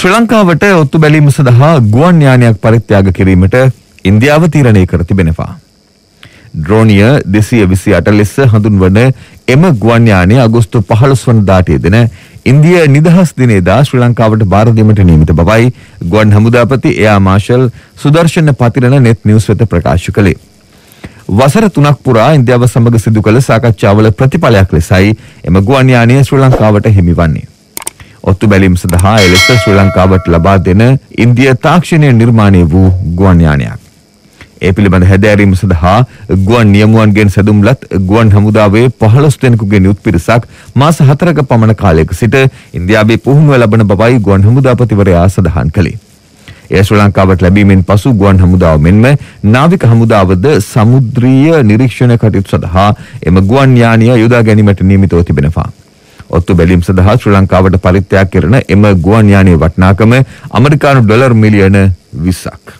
ශ්‍රී ලංකාවට ඔත්තු බැලීම සඳහා ගුවන් යානයක් පරිත්‍යාග කිරීමට ඉන්දියාව තීරණය කර තිබෙනවා. ද්‍රෝණිය 228 ලෙස හඳුන්වන එම ගුවන් යානය අගෝස්තු 15 වනදාට යෙදෙන ඉන්දියා නිදහස් දිනේදා ශ්‍රී ලංකාවට බාර දීමට නියමිත බවයි ගුවන් හමුදාපති එයා marshal Sudarshana Pathirana net news වෙත ප්‍රකාශ කළේ. වසර 3ක් පුරා ඉන්දියාව සමග සිදු කළ සාකච්ඡාවල ප්‍රතිඵලයක් ලෙසයි එම ගුවන් යානය ශ්‍රී ලංකාවට හිමිවන්නේ. ඔත්තු බැලීම සඳහා එලෙස ශ්‍රී ලංකාවට ලබා දෙන ඉන්දිය තාක්ෂණය නිර්මාණය වූ ගුවන් යානයක්. ඒ පිළිබඳ හැදෑරීම සඳහා ගුවන් නියමුවන්ගෙන් සැදුම්ලත් ගුවන් හමුදාවේ 15 දෙනෙකුගේ නියුත් පිරිසක් මාස 4ක පමණ කාලයක සිට ඉන්දියාවේ පුහුණුව ලබන බවයි ගුවන් හමුදාපතිවරයා සඳහන් කළේ. එය ශ්‍රී ලංකාවට ලැබීමෙන් පසු ගුවන් හමුදාව මෙන්ම නාවික හමුදාවද සමුද්‍රීය නිරීක්ෂණ කටයුතු සඳහා එම ගුවන් යානය යොදා ගැනීමට නියමිතව තිබෙනවා. ඔත්තු බැලීම් සඳහා ශ්‍රී ලංකාවට පරිත්‍යාග කරන එම ගුවන් යානයේ වටිනාකම ඇමරිකානු ඩොලර් මිලියන 20ක්.